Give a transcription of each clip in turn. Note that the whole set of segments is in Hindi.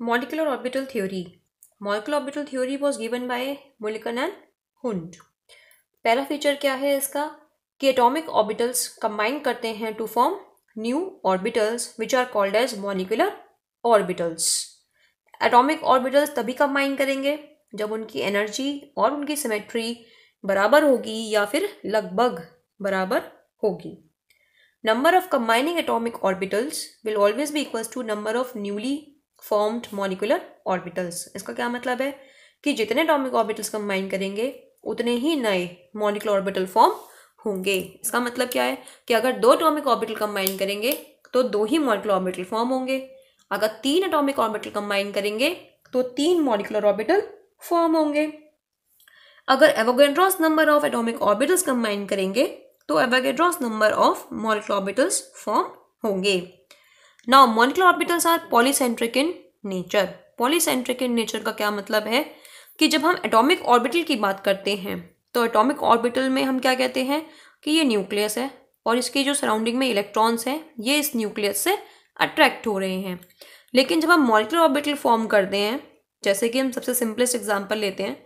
Molecular orbital theory. Molecular orbital theory was given by Mulliken and Hund. पहला फीचर क्या है इसका कि एटॉमिक ऑर्बिटल्स कंबाइन करते हैं to form new orbitals which are called as molecular orbitals atomic orbitals तभी कंबाइन करेंगे जब उनकी एनर्जी और उनकी सिमेट्री बराबर होगी या फिर लगभग बराबर होगी number of combining atomic orbitals will always be equals to number of newly formed molecular orbitals इसका क्या मतलब है कि जितने डॉमिक ऑर्बिटल्स कंबाइन करेंगे उतने ही नए मॉलिकुलर ऑर्बिटल फॉर्म होंगे इसका मतलब क्या है कि अगर दो एटॉमिक ऑर्बिटल कंबाइन करेंगे तो दो ही मॉलिकुलर ऑर्बिटल फॉर्म होंगे अगर तीन एटॉमिक ऑर्बिटल कंबाइन करेंगे तो तीन मॉलिकुलर ऑर्बिटल फॉर्म होंगे अगर Avogadro's number of atomic orbitals combine करेंगे तो Avogadro's number of molecular orbitals form होंगे now molecular orbitals are polycentric in nature polycentric in nature का क्या मतलब है कि जब हम एटॉमिक ऑर्बिटल की बात करते हैं तो एटॉमिक ऑर्बिटल में हम क्या कहते हैं कि ये न्यूक्लियस है और इसके जो सराउंडिंग में इलेक्ट्रॉन्स हैं ये इस न्यूक्लियस से अट्रैक्ट हो रहे हैं लेकिन जब हम मॉलिकुलर ऑर्बिटल फॉर्म करते हैं जैसे कि हम सबसे सिंपलेस्ट एग्जाम्पल लेते हैं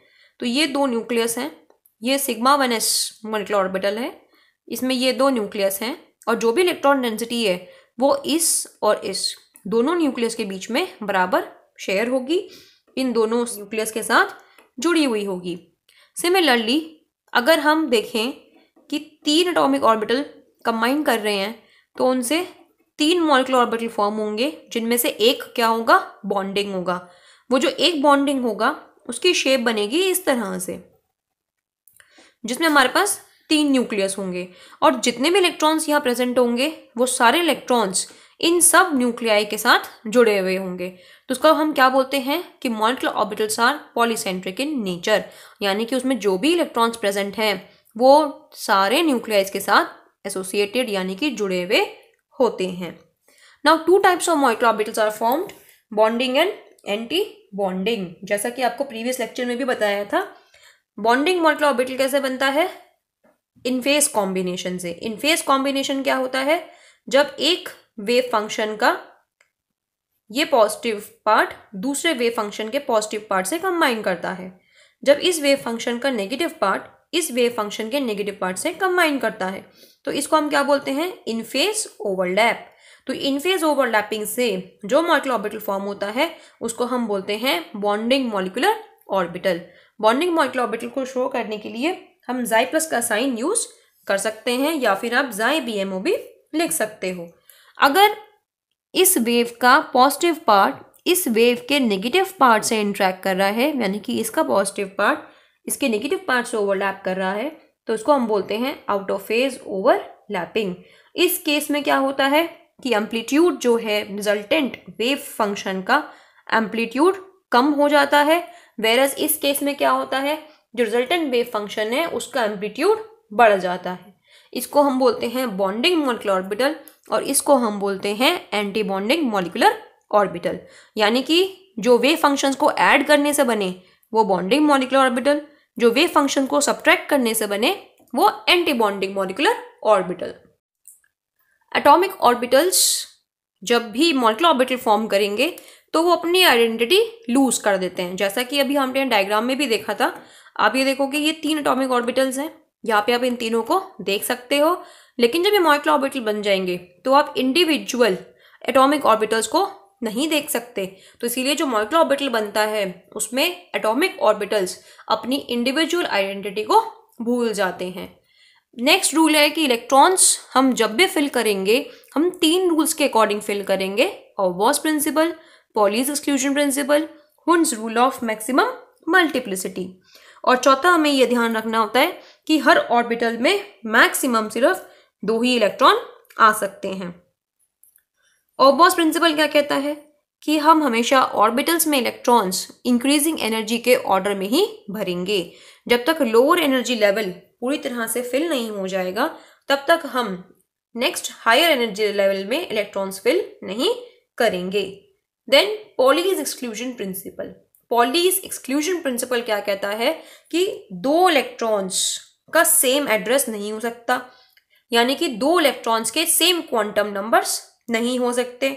तो ये दो न्यूक्लियस हैं ये sigma one s molecular orbital है इसमें ये दो न्यूक्लियस हैं और जो भी इलेक्ट्रॉन डेंसिटी है वो इस और इस दोनों न्यूक्लियस के बीच में बराबर शेयर होगी इन दोनों न्यूक्लियस के साथ जुड़ी हुई होगी सिमिलरली अगर हम देखें कि तीन एटॉमिक ऑर्बिटल कंबाइन कर रहे हैं तो उनसे तीन मॉलिकुलर ऑर्बिटल फॉर्म होंगे जिनमें से एक क्या होगा बॉन्डिंग होगा वो जो एक बॉन्डिंग होगा उसकी शेप बनेगी इस तरह से जिसमें हमारे पास तीन न्यूक्लियस होंगे और जितने भी इलेक्ट्रॉन्स यहाँ प्रेजेंट होंगे वो सारे इलेक्ट्रॉन्स इन सब न्यूक्लियाई के साथ जुड़े हुए होंगे तो उसका हम क्या बोलते हैं कि molecular orbitals are polycentric in nature यानी कि उसमें जो भी इलेक्ट्रॉन्स प्रेजेंट हैं वो सारे न्यूक्लियाइज के साथ एसोसिएटेड यानी कि जुड़े हुए होते हैं now two types of molecular orbitals are formed bonding and anti bonding जैसा कि आपको प्रीवियस लेक्चर में भी बताया था बॉन्डिंग मॉलिकुलर ऑर्बिटल कैसे बनता है इनफेस कॉम्बिनेशन से इनफेस कॉम्बिनेशन क्या होता है जब एक वेव फंक्शन का ये पॉजिटिव पार्ट दूसरे वेव फंक्शन के पॉजिटिव पार्ट से कंबाइन करता है जब इस वेव फंक्शन का नेगेटिव पार्ट इस वेव फंक्शन के नेगेटिव पार्ट से कंबाइन करता है तो इसको हम क्या बोलते हैं इनफेस ओवरलैप तो इनफेज ओवरलैपिंग से जो मॉलिकुलर ऑर्बिटल फॉर्म होता है उसको हम बोलते हैं bonding molecular orbital bonding molecular orbital को शो करने के लिए हम जाई प्लस का साइन यूज कर सकते हैं या फिर आप जाई बी एम ओ भी लिख सकते हो अगर इस वेव का पॉजिटिव पार्ट इस वेव के नेगेटिव पार्ट से इंट्रैक्ट कर रहा है यानी कि इसका पॉजिटिव पार्ट इसके नेगेटिव पार्ट से ओवरलैप कर रहा है तो इसको हम बोलते हैं आउट ऑफ फेज ओवरलैपिंग इस केस में क्या होता है कि एम्पलीट्यूड जो है रिजल्टेंट वेव फंक्शन का एम्पलीट्यूड कम हो जाता है वेरस इस केस में क्या होता है जो रिजल्टेंट वेव फंक्शन है उसका एम्पलीट्यूड बढ़ जाता है इसको हम बोलते हैं बॉन्डिंग मोलिकुलर ऑर्बिटल और इसको हम बोलते हैं एंटी बॉन्डिंग मोलिकुलर ऑर्बिटल यानी कि जो वे फंक्शंस को ऐड करने से बने वो बॉन्डिंग मोलिकुलर ऑर्बिटल जो वे फंक्शन को सब्ट्रैक्ट करने से बने वो anti bonding molecular orbital atomic orbitals जब भी मोलिकुलर ऑर्बिटल फॉर्म करेंगे तो वो अपनी आइडेंटिटी लूज कर देते हैं जैसा कि अभी हमने डायग्राम में भी देखा था आप ये देखोगे ये तीन अटोमिक ऑर्बिटल्स हैं यहाँ पे आप इन तीनों को देख सकते हो लेकिन जब ये मॉइक्लो ऑर्बिटल बन जाएंगे तो आप इंडिविजुअल एटॉमिक ऑर्बिटल्स को नहीं देख सकते तो इसीलिए जो मॉइक्लो ऑर्बिटल बनता है उसमें एटॉमिक ऑर्बिटल्स अपनी इंडिविजुअल आइडेंटिटी को भूल जाते हैं नेक्स्ट रूल है कि इलेक्ट्रॉन्स हम जब भी फिल करेंगे हम तीन रूल्स के अकॉर्डिंग फिल करेंगे और वॉस प्रिंसिपल पॉलीज एक्सक्लूजन प्रिंसिपल हुस रूल ऑफ मैक्सिमम मल्टीप्लिसिटी और चौथा हमें यह ध्यान रखना होता है कि हर ऑर्बिटल में मैक्सिमम सिर्फ दो ही इलेक्ट्रॉन आ सकते हैं ओबॉस प्रिंसिपल क्या कहता है कि हम हमेशा ऑर्बिटल्स में इलेक्ट्रॉन्स इंक्रीजिंग एनर्जी के ऑर्डर में ही भरेंगे जब तक लोअर एनर्जी लेवल पूरी तरह से फिल नहीं हो जाएगा तब तक हम नेक्स्ट हायर एनर्जी लेवल में इलेक्ट्रॉन्स फिल नहीं करेंगे then Pauli's exclusion principle Pauli's exclusion principle क्या कहता है कि दो इलेक्ट्रॉन्स का सेम एड्रेस नहीं हो सकता यानी कि दो इलेक्ट्रॉन्स के सेम क्वांटम नंबर्स नहीं हो सकते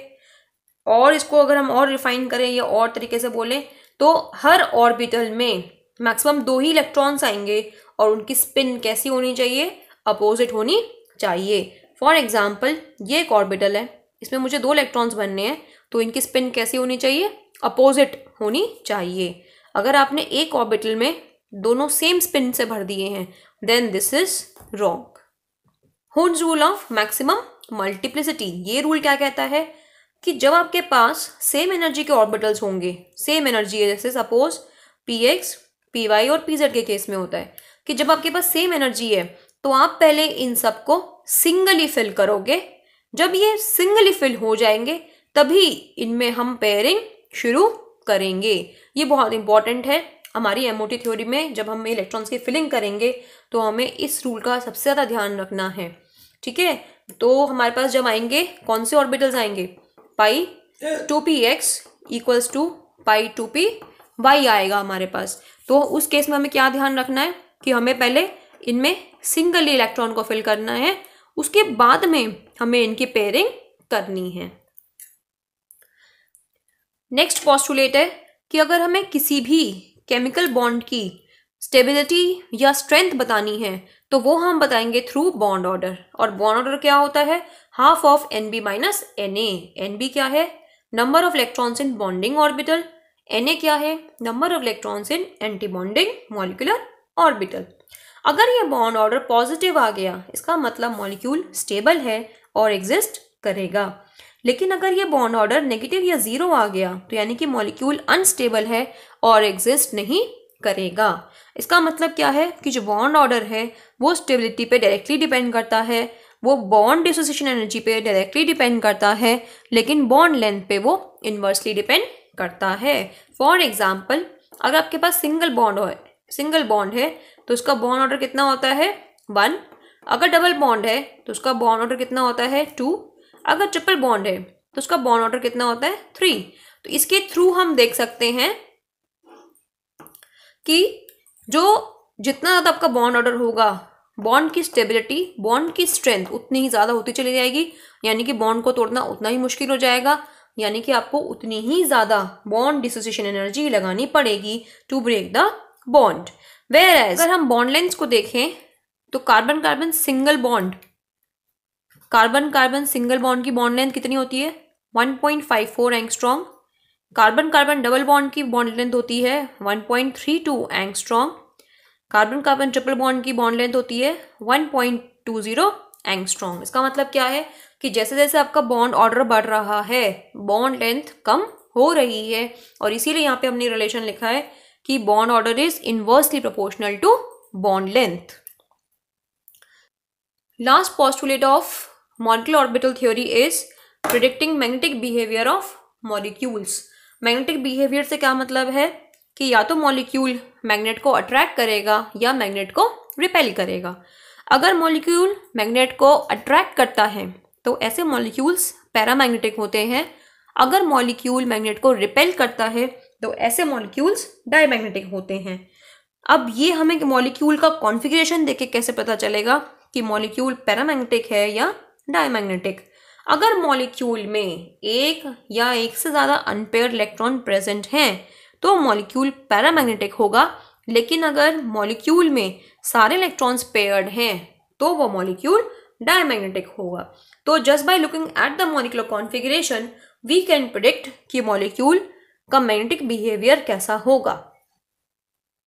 और इसको अगर हम और रिफाइन करें या और तरीके से बोलें तो हर ऑर्बिटल में मैक्सिमम दो ही इलेक्ट्रॉन्स आएंगे और उनकी स्पिन कैसी होनी चाहिए अपोजिट होनी चाहिए फॉर एग्जाम्पल ये एक ऑर्बिटल है इसमें मुझे दो इलेक्ट्रॉन्स बनने हैं तो इनकी स्पिन कैसी होनी चाहिए अपोजिट होनी चाहिए अगर आपने एक ऑर्बिटल में दोनों सेम स्पिन से भर दिए हैं then this is wrong Hund's rule of maximum multiplicity ये रूल क्या कहता है कि जब आपके पास सेम एनर्जी के ऑर्बिटल्स होंगे सेम एनर्जी है जैसे suppose p x p y और पी जेड के केस में होता है कि जब आपके पास सेम एनर्जी है तो आप पहले इन सबको सिंगली फिल करोगे जब ये सिंगली फिल हो जाएंगे तभी इनमें हम पेयरिंग शुरू करेंगे ये बहुत इंपॉर्टेंट है हमारी एमओटी थ्योरी में जब हम इलेक्ट्रॉन्स की फिलिंग करेंगे तो हमें इस रूल का सबसे ज़्यादा ध्यान रखना है ठीक है तो हमारे पास जब आएंगे कौन से ऑर्बिटल्स आएंगे pi two p x equals to pi two p y आएगा हमारे पास तो उस केस में हमें क्या ध्यान रखना है कि हमें पहले इनमें सिंगल इलेक्ट्रॉन को फिल करना है उसके बाद में हमें इनकी पेयरिंग करनी है नेक्स्ट पॉस्टुलेट है कि अगर हमें किसी भी केमिकल बॉन्ड की स्टेबिलिटी या स्ट्रेंथ बतानी है तो वो हम बताएंगे थ्रू बॉन्ड ऑर्डर और बॉन्ड ऑर्डर क्या होता है half of n b minus n a n b क्या है number of electrons in bonding orbital n a क्या है number of electrons in anti bonding molecular orbital अगर ये बॉन्ड ऑर्डर पॉजिटिव आ गया इसका मतलब मॉलिक्यूल स्टेबल है और एग्जिस्ट करेगा लेकिन अगर ये बॉन्ड ऑर्डर नेगेटिव या ज़ीरो आ गया तो यानी कि मॉलिक्यूल अनस्टेबल है और एग्जिस्ट नहीं करेगा इसका मतलब क्या है कि जो बॉन्ड ऑर्डर है वो स्टेबिलिटी पे डायरेक्टली डिपेंड करता है वो बॉन्ड डिसोसिएशन एनर्जी पे डायरेक्टली डिपेंड करता है लेकिन बॉन्ड लेंथ पे वो इन्वर्सली डिपेंड करता है फॉर एग्जाम्पल अगर आपके पास सिंगल बॉन्ड हो सिंगल बॉन्ड है तो उसका बॉन्ड ऑर्डर कितना होता है वन अगर डबल बॉन्ड है तो उसका बॉन्ड ऑर्डर कितना होता है टू अगर ट्रिपल बॉन्ड है तो उसका बॉन्ड ऑर्डर कितना होता है थ्री तो इसके थ्रू हम देख सकते हैं कि जो जितना ज़्यादा आपका बॉन्ड ऑर्डर होगा बॉन्ड की स्टेबिलिटी बॉन्ड की स्ट्रेंथ उतनी ही ज़्यादा होती चली जाएगी यानी कि बॉन्ड को तोड़ना उतना ही मुश्किल हो जाएगा यानी कि आपको उतनी ही ज़्यादा बॉन्ड डिसोसिएशन एनर्जी लगानी पड़ेगी to break the bond whereas अगर हम बॉन्ड लेंथ को देखें तो carbon carbon single bond carbon carbon single bond की बॉन्ड लेंथ कितनी होती है 1.54 point angstrom carbon carbon double bond की बॉन्ड लेंथ होती है 1.32 point angstrom carbon carbon triple bond की बॉन्ड लेंथ होती है 1.20 पॉइंट एंगस्ट्रॉन्ग इसका मतलब क्या है कि जैसे जैसे आपका बॉन्ड ऑर्डर बढ़ रहा है बॉन्ड लेंथ कम हो रही है और इसीलिए यहाँ पे हमने रिलेशन लिखा है कि bond order is inversely proportional to bond length last postulate of Montel orbital theory is predicting magnetic behaviour of molecules magnetic behaviour से क्या मतलब है कि या तो मॉलिक्यूल मैग्नेट को अट्रैक्ट करेगा या मैग्नेट को रिपेल करेगा अगर मॉलिक्यूल मैग्नेट को अट्रैक्ट करता है तो ऐसे मॉलिक्यूल्स पैरामैग्नेटिक होते हैं अगर मॉलिक्यूल मैग्नेट को रिपेल करता है तो ऐसे मॉलिक्यूल्स डायमैग्नेटिक होते हैं अब ये हमें मॉलिक्यूल का कॉन्फिग्रेशन देख के कैसे पता चलेगा कि मॉलिक्यूल पैरामैग्नेटिक है या डायमैग्नेटिक अगर मॉलिक्यूल में एक या एक से ज़्यादा अनपेयर इलेक्ट्रॉन प्रेजेंट हैं तो मॉलिक्यूल पैरामैग्नेटिक होगा लेकिन अगर मॉलिक्यूल में सारे इलेक्ट्रॉन्स पेयर्ड हैं तो वो मॉलिक्यूल डायमैग्नेटिक होगा तो just by looking at the molecular configuration we can predict कि मॉलिक्यूल का मैग्नेटिक बिहेवियर कैसा होगा